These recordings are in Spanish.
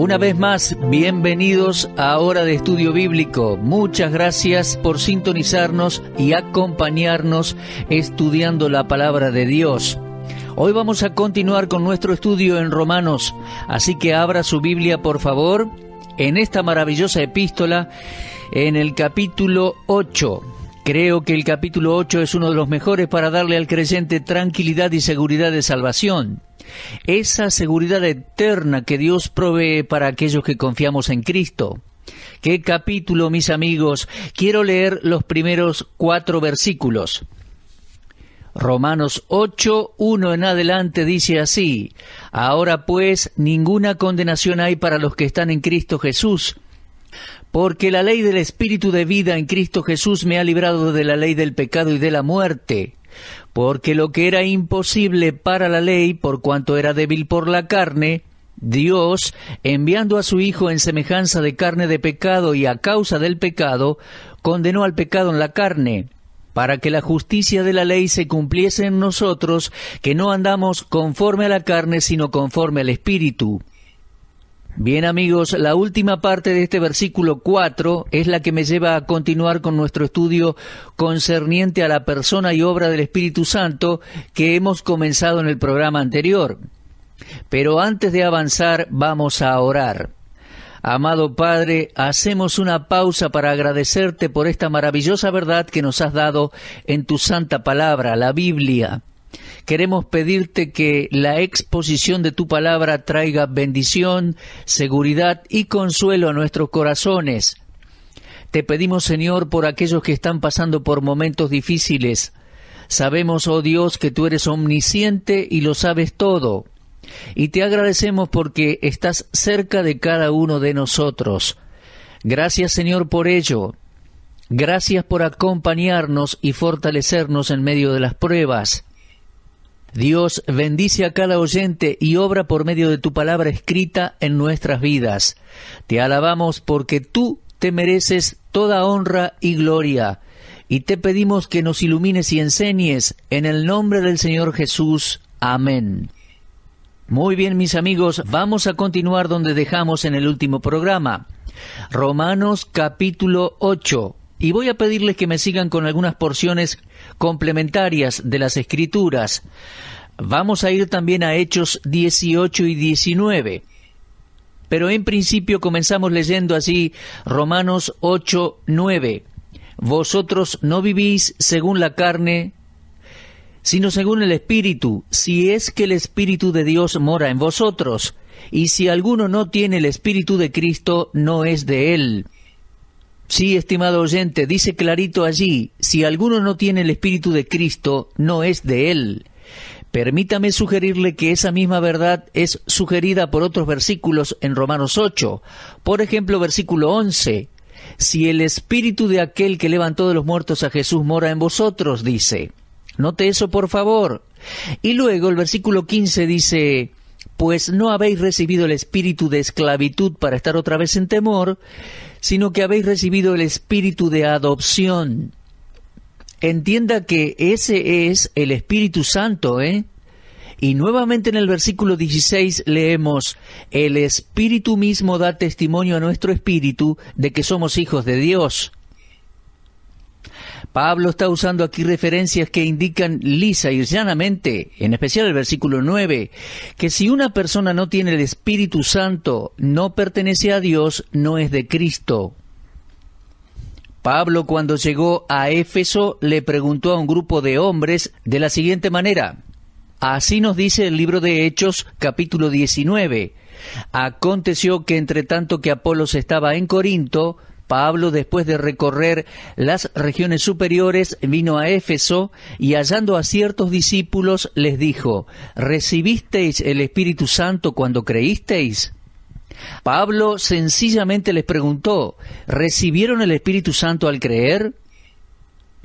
Una vez más, bienvenidos a Hora de Estudio Bíblico. Muchas gracias por sintonizarnos y acompañarnos estudiando la palabra de Dios. Hoy vamos a continuar con nuestro estudio en Romanos, así que abra su Biblia por favor en esta maravillosa epístola en el capítulo 8. Creo que el capítulo 8 es uno de los mejores para darle al creyente tranquilidad y seguridad de salvación esa seguridad eterna que Dios provee para aquellos que confiamos en Cristo. ¿Qué capítulo, mis amigos? Quiero leer los primeros cuatro versículos. Romanos 8, 1 en adelante dice así, Ahora pues ninguna condenación hay para los que están en Cristo Jesús, porque la ley del Espíritu de vida en Cristo Jesús me ha librado de la ley del pecado y de la muerte porque lo que era imposible para la ley, por cuanto era débil por la carne, Dios, enviando a su Hijo en semejanza de carne de pecado y a causa del pecado, condenó al pecado en la carne, para que la justicia de la ley se cumpliese en nosotros, que no andamos conforme a la carne, sino conforme al Espíritu. Bien amigos, la última parte de este versículo 4 es la que me lleva a continuar con nuestro estudio concerniente a la persona y obra del Espíritu Santo que hemos comenzado en el programa anterior. Pero antes de avanzar vamos a orar. Amado Padre, hacemos una pausa para agradecerte por esta maravillosa verdad que nos has dado en tu santa palabra, la Biblia. Queremos pedirte que la exposición de tu palabra traiga bendición, seguridad y consuelo a nuestros corazones. Te pedimos, Señor, por aquellos que están pasando por momentos difíciles. Sabemos, oh Dios, que tú eres omnisciente y lo sabes todo. Y te agradecemos porque estás cerca de cada uno de nosotros. Gracias, Señor, por ello. Gracias por acompañarnos y fortalecernos en medio de las pruebas. Dios bendice a cada oyente y obra por medio de tu palabra escrita en nuestras vidas. Te alabamos porque tú te mereces toda honra y gloria, y te pedimos que nos ilumines y enseñes en el nombre del Señor Jesús. Amén. Muy bien, mis amigos, vamos a continuar donde dejamos en el último programa. Romanos capítulo 8, y voy a pedirles que me sigan con algunas porciones complementarias de las escrituras. Vamos a ir también a Hechos 18 y 19. Pero en principio comenzamos leyendo así Romanos 8, 9. Vosotros no vivís según la carne, sino según el Espíritu, si es que el Espíritu de Dios mora en vosotros. Y si alguno no tiene el Espíritu de Cristo, no es de él. Sí, estimado oyente, dice clarito allí, si alguno no tiene el Espíritu de Cristo, no es de él. Permítame sugerirle que esa misma verdad es sugerida por otros versículos en Romanos 8, por ejemplo versículo 11. Si el espíritu de aquel que levantó de los muertos a Jesús mora en vosotros, dice. Note eso, por favor. Y luego el versículo 15 dice, pues no habéis recibido el espíritu de esclavitud para estar otra vez en temor, sino que habéis recibido el espíritu de adopción. Entienda que ese es el Espíritu Santo, ¿eh? Y nuevamente en el versículo 16 leemos, el Espíritu mismo da testimonio a nuestro espíritu de que somos hijos de Dios. Pablo está usando aquí referencias que indican lisa y llanamente, en especial el versículo 9, que si una persona no tiene el Espíritu Santo, no pertenece a Dios, no es de Cristo. Pablo cuando llegó a Éfeso le preguntó a un grupo de hombres de la siguiente manera. Así nos dice el libro de Hechos capítulo 19. Aconteció que entre tanto que Apolos estaba en Corinto, Pablo, después de recorrer las regiones superiores, vino a Éfeso y hallando a ciertos discípulos les dijo, ¿recibisteis el Espíritu Santo cuando creísteis? Pablo sencillamente les preguntó, ¿recibieron el Espíritu Santo al creer?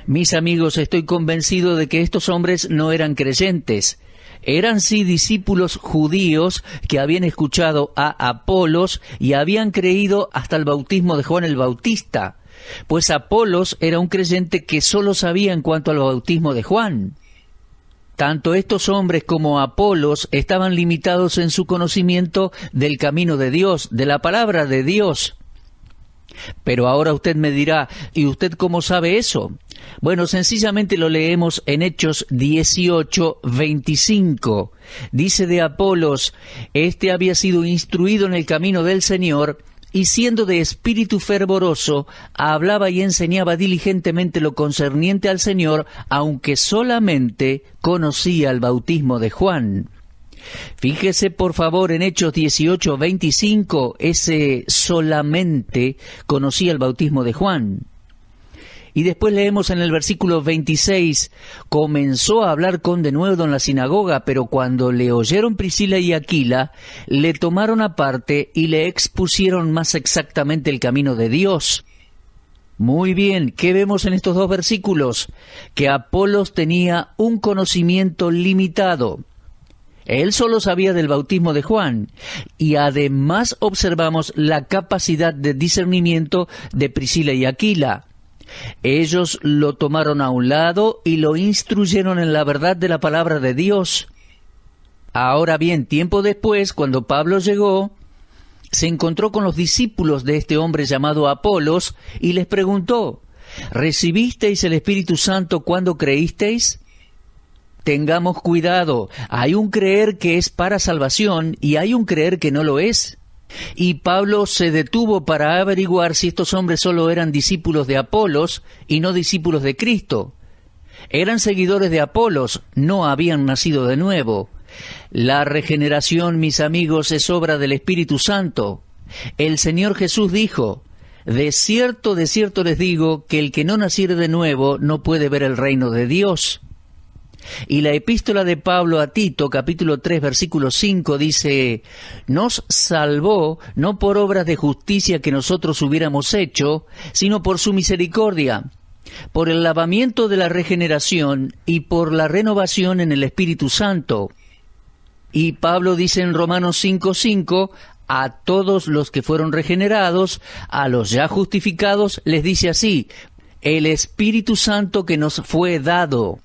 Mis amigos, estoy convencido de que estos hombres no eran creyentes, eran sí discípulos judíos que habían escuchado a Apolos y habían creído hasta el bautismo de Juan el Bautista, pues Apolos era un creyente que solo sabía en cuanto al bautismo de Juan. Tanto estos hombres como Apolos estaban limitados en su conocimiento del camino de Dios, de la palabra de Dios. Pero ahora usted me dirá, ¿y usted cómo sabe eso? Bueno, sencillamente lo leemos en Hechos 18, 25. Dice de Apolos, este había sido instruido en el camino del Señor, y siendo de espíritu fervoroso, hablaba y enseñaba diligentemente lo concerniente al Señor, aunque solamente conocía el bautismo de Juan. Fíjese por favor en Hechos 18, 25, ese solamente conocía el bautismo de Juan. Y después leemos en el versículo 26, comenzó a hablar con de nuevo en la sinagoga, pero cuando le oyeron Priscila y Aquila, le tomaron aparte y le expusieron más exactamente el camino de Dios. Muy bien, ¿qué vemos en estos dos versículos? Que Apolos tenía un conocimiento limitado. Él solo sabía del bautismo de Juan y además observamos la capacidad de discernimiento de Priscila y Aquila. Ellos lo tomaron a un lado y lo instruyeron en la verdad de la palabra de Dios. Ahora bien, tiempo después, cuando Pablo llegó, se encontró con los discípulos de este hombre llamado Apolos y les preguntó, ¿recibisteis el Espíritu Santo cuando creísteis? Tengamos cuidado, hay un creer que es para salvación y hay un creer que no lo es. Y Pablo se detuvo para averiguar si estos hombres solo eran discípulos de Apolos y no discípulos de Cristo. Eran seguidores de Apolos, no habían nacido de nuevo. La regeneración, mis amigos, es obra del Espíritu Santo. El Señor Jesús dijo, De cierto, de cierto les digo que el que no naciere de nuevo no puede ver el reino de Dios. Y la epístola de Pablo a Tito, capítulo 3, versículo 5, dice, nos salvó no por obras de justicia que nosotros hubiéramos hecho, sino por su misericordia, por el lavamiento de la regeneración y por la renovación en el Espíritu Santo. Y Pablo dice en Romanos 5:5, cinco a todos los que fueron regenerados, a los ya justificados, les dice así, el Espíritu Santo que nos fue dado.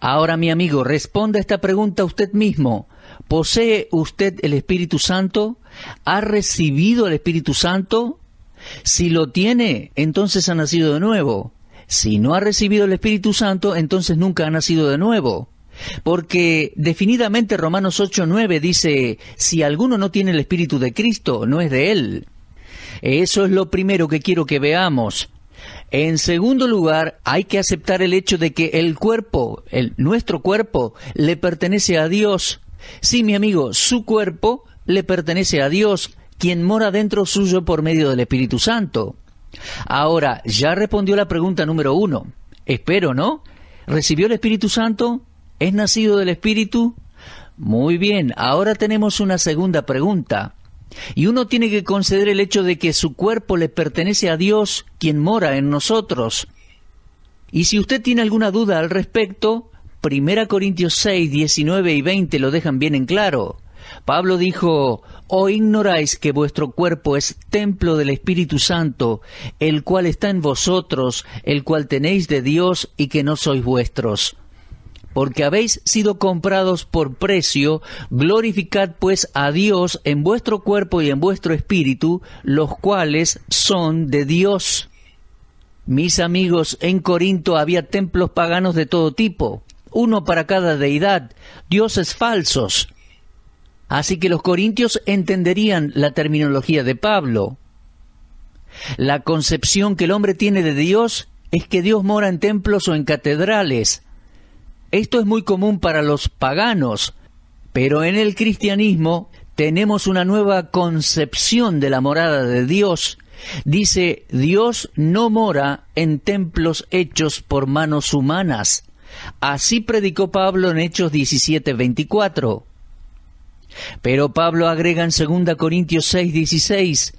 Ahora, mi amigo, responda esta pregunta usted mismo. ¿Posee usted el Espíritu Santo? ¿Ha recibido el Espíritu Santo? Si lo tiene, entonces ha nacido de nuevo. Si no ha recibido el Espíritu Santo, entonces nunca ha nacido de nuevo. Porque definidamente Romanos 8:9 dice, si alguno no tiene el Espíritu de Cristo, no es de él. Eso es lo primero que quiero que veamos. En segundo lugar, hay que aceptar el hecho de que el cuerpo, el, nuestro cuerpo, le pertenece a Dios. Sí, mi amigo, su cuerpo le pertenece a Dios, quien mora dentro suyo por medio del Espíritu Santo. Ahora, ya respondió la pregunta número uno. Espero, ¿no? ¿Recibió el Espíritu Santo? ¿Es nacido del Espíritu? Muy bien, ahora tenemos una segunda pregunta. Y uno tiene que conceder el hecho de que su cuerpo le pertenece a Dios, quien mora en nosotros. Y si usted tiene alguna duda al respecto, 1 Corintios 6, 19 y 20 lo dejan bien en claro. Pablo dijo, ¿O oh, ignoráis que vuestro cuerpo es templo del Espíritu Santo, el cual está en vosotros, el cual tenéis de Dios y que no sois vuestros? porque habéis sido comprados por precio, glorificad pues a Dios en vuestro cuerpo y en vuestro espíritu, los cuales son de Dios. Mis amigos, en Corinto había templos paganos de todo tipo, uno para cada deidad, dioses falsos. Así que los corintios entenderían la terminología de Pablo. La concepción que el hombre tiene de Dios es que Dios mora en templos o en catedrales, esto es muy común para los paganos, pero en el cristianismo tenemos una nueva concepción de la morada de Dios. Dice, Dios no mora en templos hechos por manos humanas. Así predicó Pablo en Hechos 17:24. Pero Pablo agrega en 2 Corintios 6:16,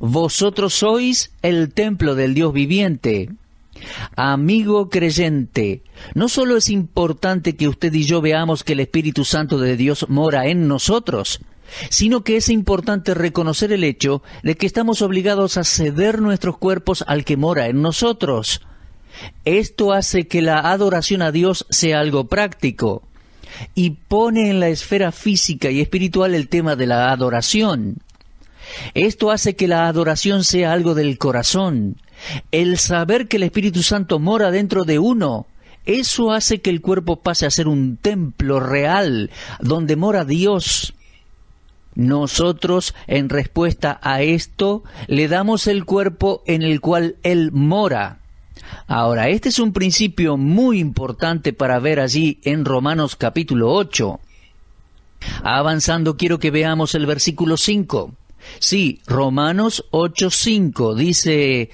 Vosotros sois el templo del Dios viviente. Amigo creyente, no solo es importante que usted y yo veamos que el Espíritu Santo de Dios mora en nosotros, sino que es importante reconocer el hecho de que estamos obligados a ceder nuestros cuerpos al que mora en nosotros. Esto hace que la adoración a Dios sea algo práctico y pone en la esfera física y espiritual el tema de la adoración. Esto hace que la adoración sea algo del corazón, el saber que el Espíritu Santo mora dentro de uno, eso hace que el cuerpo pase a ser un templo real donde mora Dios. Nosotros, en respuesta a esto, le damos el cuerpo en el cual Él mora. Ahora, este es un principio muy importante para ver allí en Romanos capítulo 8. Avanzando, quiero que veamos el versículo 5. Sí, Romanos 8:5 dice,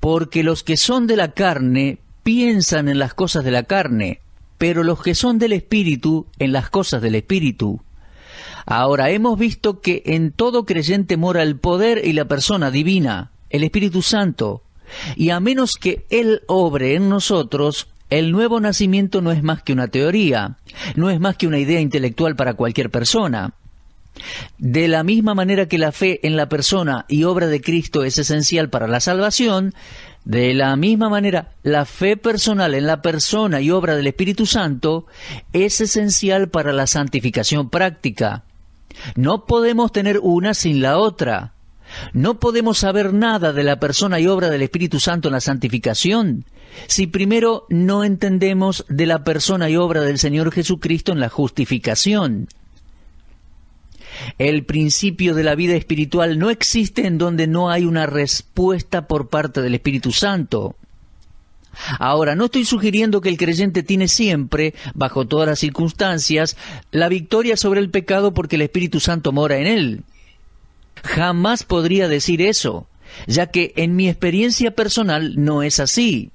porque los que son de la carne piensan en las cosas de la carne, pero los que son del Espíritu en las cosas del Espíritu. Ahora, hemos visto que en todo creyente mora el poder y la persona divina, el Espíritu Santo, y a menos que Él obre en nosotros, el nuevo nacimiento no es más que una teoría, no es más que una idea intelectual para cualquier persona. De la misma manera que la fe en la persona y obra de Cristo es esencial para la salvación, de la misma manera la fe personal en la persona y obra del Espíritu Santo es esencial para la santificación práctica. No podemos tener una sin la otra. No podemos saber nada de la persona y obra del Espíritu Santo en la santificación si primero no entendemos de la persona y obra del Señor Jesucristo en la justificación. El principio de la vida espiritual no existe en donde no hay una respuesta por parte del Espíritu Santo. Ahora, no estoy sugiriendo que el creyente tiene siempre, bajo todas las circunstancias, la victoria sobre el pecado porque el Espíritu Santo mora en él. Jamás podría decir eso, ya que en mi experiencia personal no es así.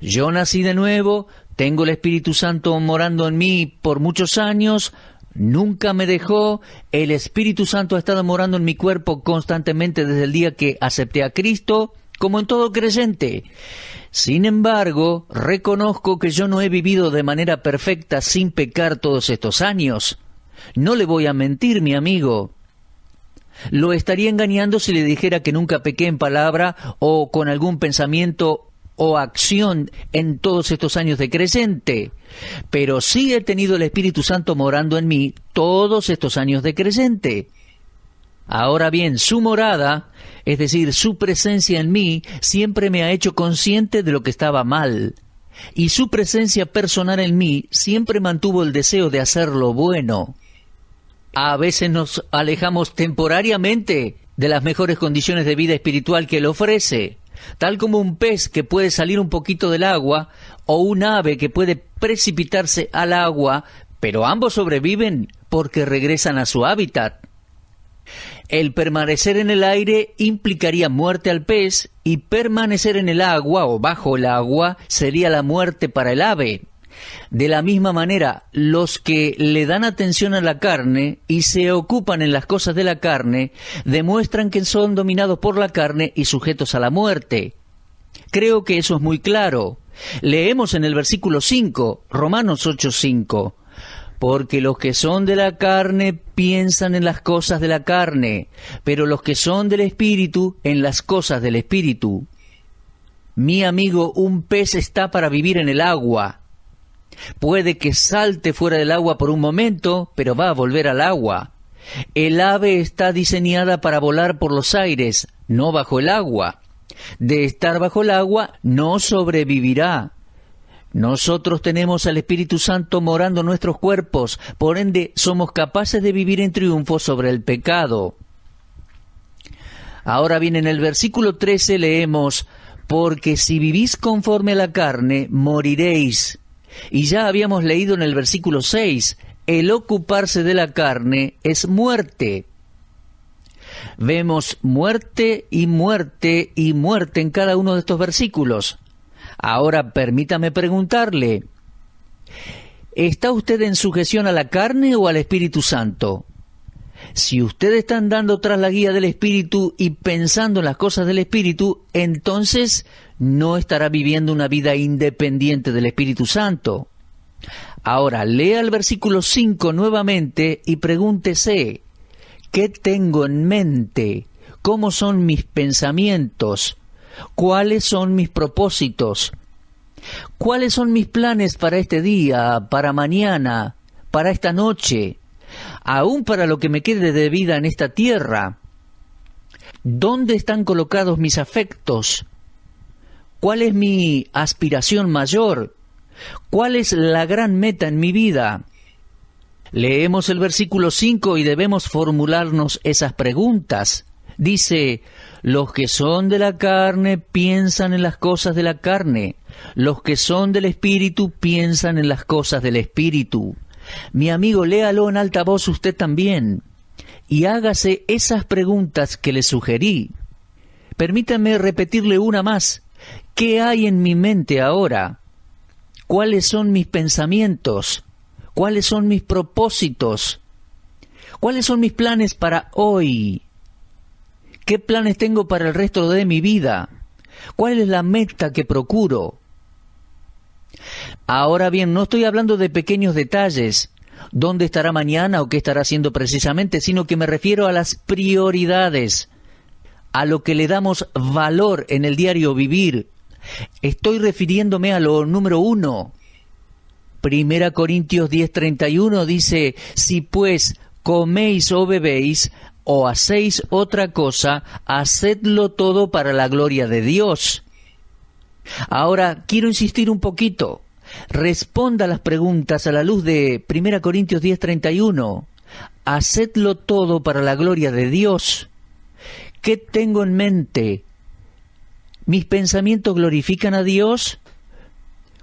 Yo nací de nuevo, tengo el Espíritu Santo morando en mí por muchos años, nunca me dejó, el Espíritu Santo ha estado morando en mi cuerpo constantemente desde el día que acepté a Cristo, como en todo creyente. Sin embargo, reconozco que yo no he vivido de manera perfecta sin pecar todos estos años. No le voy a mentir, mi amigo. Lo estaría engañando si le dijera que nunca pequé en palabra o con algún pensamiento o acción en todos estos años de creyente, pero sí he tenido el Espíritu Santo morando en mí todos estos años de creyente. Ahora bien, su morada, es decir, su presencia en mí, siempre me ha hecho consciente de lo que estaba mal, y su presencia personal en mí siempre mantuvo el deseo de hacer lo bueno. A veces nos alejamos temporariamente de las mejores condiciones de vida espiritual que Él ofrece, Tal como un pez que puede salir un poquito del agua o un ave que puede precipitarse al agua, pero ambos sobreviven porque regresan a su hábitat. El permanecer en el aire implicaría muerte al pez y permanecer en el agua o bajo el agua sería la muerte para el ave. De la misma manera, los que le dan atención a la carne y se ocupan en las cosas de la carne, demuestran que son dominados por la carne y sujetos a la muerte. Creo que eso es muy claro. Leemos en el versículo 5, Romanos 8:5, porque los que son de la carne piensan en las cosas de la carne, pero los que son del espíritu en las cosas del espíritu. Mi amigo, un pez está para vivir en el agua, Puede que salte fuera del agua por un momento, pero va a volver al agua. El ave está diseñada para volar por los aires, no bajo el agua. De estar bajo el agua no sobrevivirá. Nosotros tenemos al Espíritu Santo morando en nuestros cuerpos, por ende somos capaces de vivir en triunfo sobre el pecado. Ahora bien, en el versículo 13 leemos, Porque si vivís conforme a la carne, moriréis y ya habíamos leído en el versículo 6, el ocuparse de la carne es muerte. Vemos muerte y muerte y muerte en cada uno de estos versículos. Ahora permítame preguntarle, ¿está usted en sujeción a la carne o al Espíritu Santo? Si ustedes están dando tras la guía del Espíritu y pensando en las cosas del Espíritu, entonces no estará viviendo una vida independiente del Espíritu Santo. Ahora lea el versículo 5 nuevamente y pregúntese, ¿qué tengo en mente? ¿Cómo son mis pensamientos? ¿Cuáles son mis propósitos? ¿Cuáles son mis planes para este día, para mañana, para esta noche? aún para lo que me quede de vida en esta tierra. ¿Dónde están colocados mis afectos? ¿Cuál es mi aspiración mayor? ¿Cuál es la gran meta en mi vida? Leemos el versículo 5 y debemos formularnos esas preguntas. Dice, los que son de la carne piensan en las cosas de la carne, los que son del espíritu piensan en las cosas del espíritu. Mi amigo, léalo en alta voz usted también y hágase esas preguntas que le sugerí. Permítame repetirle una más. ¿Qué hay en mi mente ahora? ¿Cuáles son mis pensamientos? ¿Cuáles son mis propósitos? ¿Cuáles son mis planes para hoy? ¿Qué planes tengo para el resto de mi vida? ¿Cuál es la meta que procuro? Ahora bien, no estoy hablando de pequeños detalles, dónde estará mañana o qué estará haciendo precisamente, sino que me refiero a las prioridades, a lo que le damos valor en el diario vivir. Estoy refiriéndome a lo número uno. Primera Corintios 10:31 dice, si pues coméis o bebéis o hacéis otra cosa, hacedlo todo para la gloria de Dios. Ahora, quiero insistir un poquito. Responda las preguntas a la luz de 1 Corintios 10:31. Hacedlo todo para la gloria de Dios. ¿Qué tengo en mente? ¿Mis pensamientos glorifican a Dios?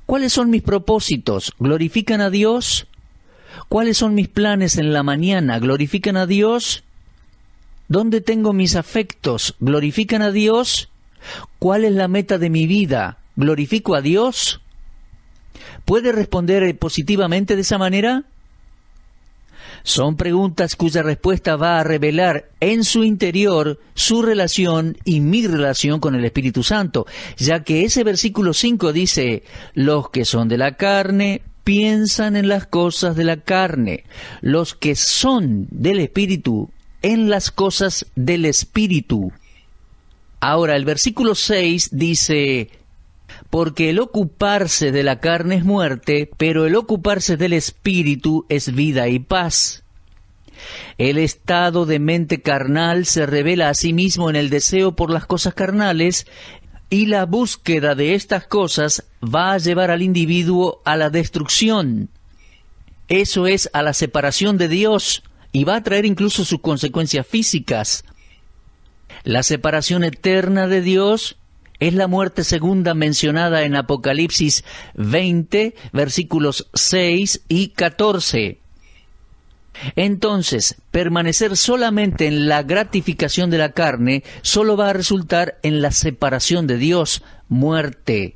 ¿Cuáles son mis propósitos? ¿Glorifican a Dios? ¿Cuáles son mis planes en la mañana? ¿Glorifican a Dios? ¿Dónde tengo mis afectos? ¿Glorifican a Dios? ¿Cuál es la meta de mi vida? ¿Glorifico a Dios? ¿Puede responder positivamente de esa manera? Son preguntas cuya respuesta va a revelar en su interior su relación y mi relación con el Espíritu Santo, ya que ese versículo 5 dice, los que son de la carne piensan en las cosas de la carne, los que son del Espíritu en las cosas del Espíritu. Ahora, el versículo 6 dice, porque el ocuparse de la carne es muerte, pero el ocuparse del espíritu es vida y paz. El estado de mente carnal se revela a sí mismo en el deseo por las cosas carnales, y la búsqueda de estas cosas va a llevar al individuo a la destrucción. Eso es a la separación de Dios y va a traer incluso sus consecuencias físicas. La separación eterna de Dios es la muerte segunda mencionada en Apocalipsis 20, versículos 6 y 14. Entonces, permanecer solamente en la gratificación de la carne solo va a resultar en la separación de Dios, muerte.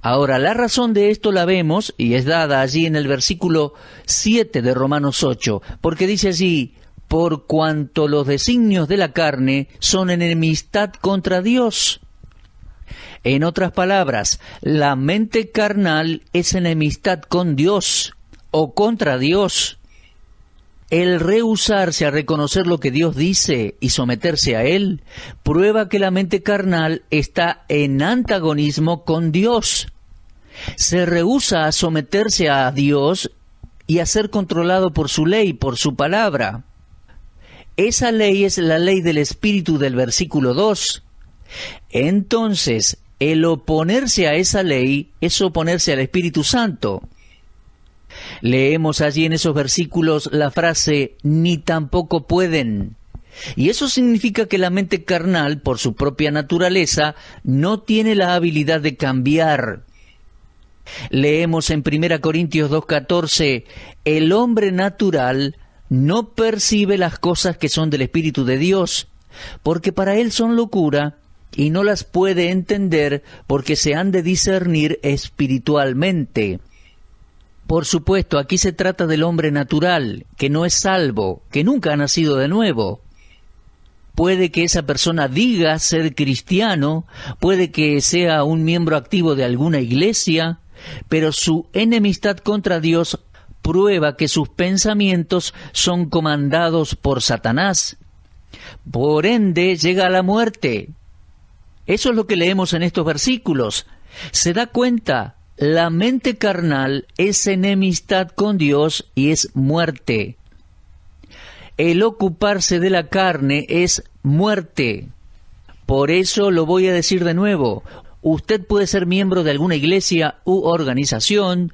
Ahora, la razón de esto la vemos y es dada allí en el versículo 7 de Romanos 8, porque dice allí, por cuanto los designios de la carne son enemistad contra Dios, en otras palabras, la mente carnal es enemistad con Dios o contra Dios. El rehusarse a reconocer lo que Dios dice y someterse a Él prueba que la mente carnal está en antagonismo con Dios. Se rehúsa a someterse a Dios y a ser controlado por su ley, por su palabra. Esa ley es la ley del espíritu del versículo 2. Entonces, el oponerse a esa ley es oponerse al Espíritu Santo. Leemos allí en esos versículos la frase ni tampoco pueden. Y eso significa que la mente carnal, por su propia naturaleza, no tiene la habilidad de cambiar. Leemos en 1 Corintios 2.14, el hombre natural no percibe las cosas que son del Espíritu de Dios, porque para él son locura y no las puede entender porque se han de discernir espiritualmente. Por supuesto, aquí se trata del hombre natural, que no es salvo, que nunca ha nacido de nuevo. Puede que esa persona diga ser cristiano, puede que sea un miembro activo de alguna iglesia, pero su enemistad contra Dios prueba que sus pensamientos son comandados por Satanás. Por ende llega la muerte, eso es lo que leemos en estos versículos. Se da cuenta, la mente carnal es enemistad con Dios y es muerte. El ocuparse de la carne es muerte. Por eso lo voy a decir de nuevo. Usted puede ser miembro de alguna iglesia u organización,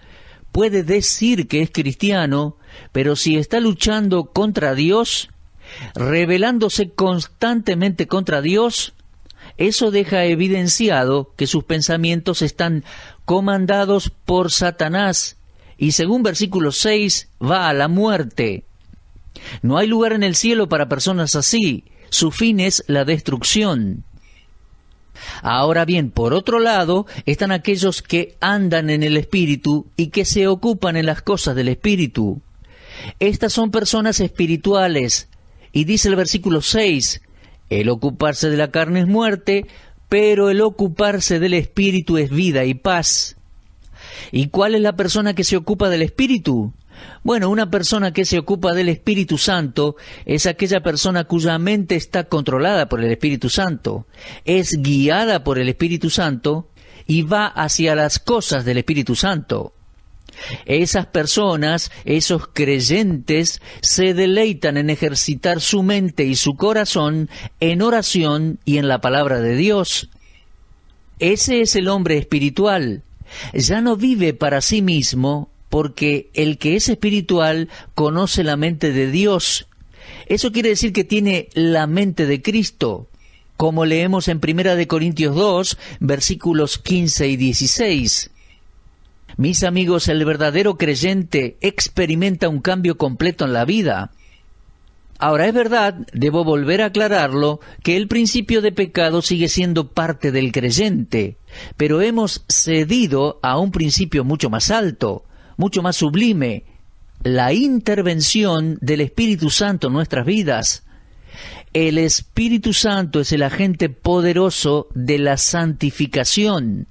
puede decir que es cristiano, pero si está luchando contra Dios, rebelándose constantemente contra Dios, eso deja evidenciado que sus pensamientos están comandados por Satanás y según versículo 6 va a la muerte. No hay lugar en el cielo para personas así. Su fin es la destrucción. Ahora bien, por otro lado, están aquellos que andan en el Espíritu y que se ocupan en las cosas del Espíritu. Estas son personas espirituales. Y dice el versículo 6, el ocuparse de la carne es muerte, pero el ocuparse del espíritu es vida y paz. ¿Y cuál es la persona que se ocupa del espíritu? Bueno, una persona que se ocupa del Espíritu Santo es aquella persona cuya mente está controlada por el Espíritu Santo, es guiada por el Espíritu Santo y va hacia las cosas del Espíritu Santo. Esas personas, esos creyentes, se deleitan en ejercitar su mente y su corazón en oración y en la palabra de Dios. Ese es el hombre espiritual. Ya no vive para sí mismo, porque el que es espiritual conoce la mente de Dios. Eso quiere decir que tiene la mente de Cristo, como leemos en Primera de Corintios 2, versículos 15 y 16. Mis amigos, el verdadero creyente experimenta un cambio completo en la vida. Ahora es verdad, debo volver a aclararlo, que el principio de pecado sigue siendo parte del creyente, pero hemos cedido a un principio mucho más alto, mucho más sublime, la intervención del Espíritu Santo en nuestras vidas. El Espíritu Santo es el agente poderoso de la santificación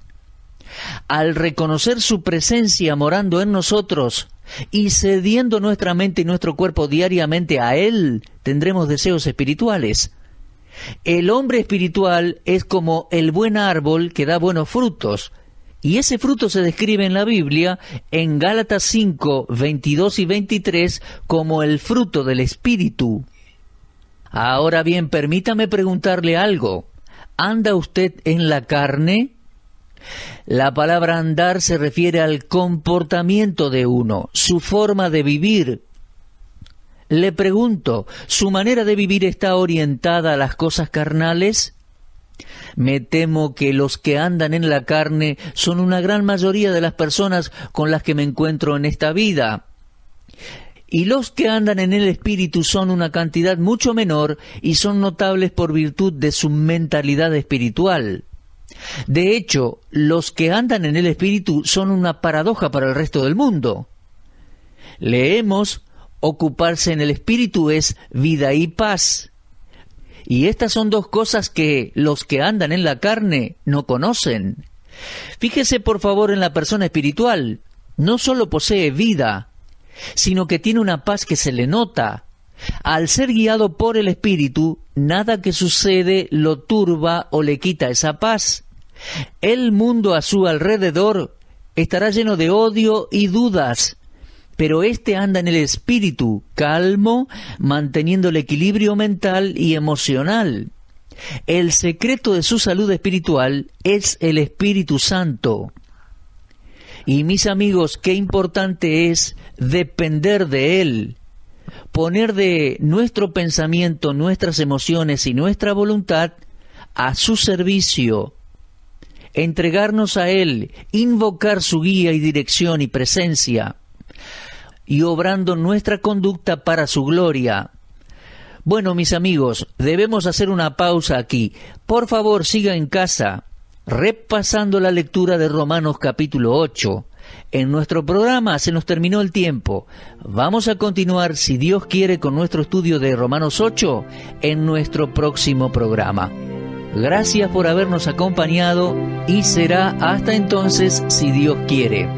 al reconocer su presencia morando en nosotros y cediendo nuestra mente y nuestro cuerpo diariamente a Él, tendremos deseos espirituales. El hombre espiritual es como el buen árbol que da buenos frutos. Y ese fruto se describe en la Biblia, en Gálatas 5, 22 y 23, como el fruto del Espíritu. Ahora bien, permítame preguntarle algo. ¿Anda usted en la carne? La palabra andar se refiere al comportamiento de uno, su forma de vivir. Le pregunto, ¿su manera de vivir está orientada a las cosas carnales? Me temo que los que andan en la carne son una gran mayoría de las personas con las que me encuentro en esta vida. Y los que andan en el espíritu son una cantidad mucho menor y son notables por virtud de su mentalidad espiritual. De hecho, los que andan en el Espíritu son una paradoja para el resto del mundo. Leemos, ocuparse en el Espíritu es vida y paz. Y estas son dos cosas que los que andan en la carne no conocen. Fíjese por favor en la persona espiritual. No solo posee vida, sino que tiene una paz que se le nota. Al ser guiado por el Espíritu, nada que sucede lo turba o le quita esa paz. El mundo a su alrededor estará lleno de odio y dudas, pero éste anda en el espíritu, calmo, manteniendo el equilibrio mental y emocional. El secreto de su salud espiritual es el Espíritu Santo. Y mis amigos, qué importante es depender de Él, poner de nuestro pensamiento, nuestras emociones y nuestra voluntad a su servicio entregarnos a Él, invocar su guía y dirección y presencia, y obrando nuestra conducta para su gloria. Bueno, mis amigos, debemos hacer una pausa aquí. Por favor, siga en casa, repasando la lectura de Romanos capítulo 8. En nuestro programa se nos terminó el tiempo. Vamos a continuar, si Dios quiere, con nuestro estudio de Romanos 8 en nuestro próximo programa. Gracias por habernos acompañado y será hasta entonces si Dios quiere.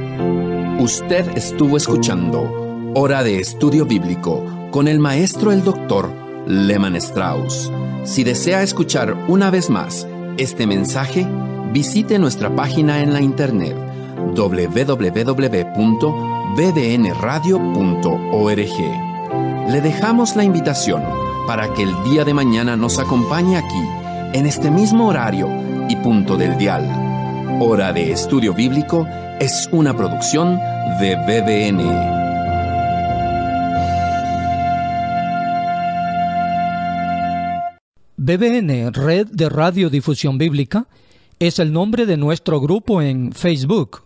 Usted estuvo escuchando Hora de Estudio Bíblico con el maestro el doctor Lehman Strauss. Si desea escuchar una vez más este mensaje, visite nuestra página en la internet www.bdnradio.org. Le dejamos la invitación para que el día de mañana nos acompañe aquí en este mismo horario y punto del dial. Hora de Estudio Bíblico es una producción de BBN. BBN, Red de Radiodifusión Bíblica, es el nombre de nuestro grupo en Facebook.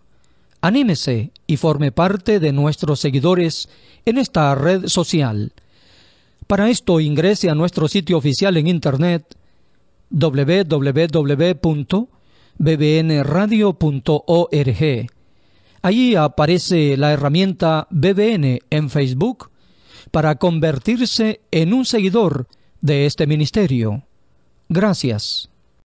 Anímese y forme parte de nuestros seguidores en esta red social. Para esto ingrese a nuestro sitio oficial en Internet www.bbnradio.org. Allí aparece la herramienta BBN en Facebook para convertirse en un seguidor de este ministerio. Gracias.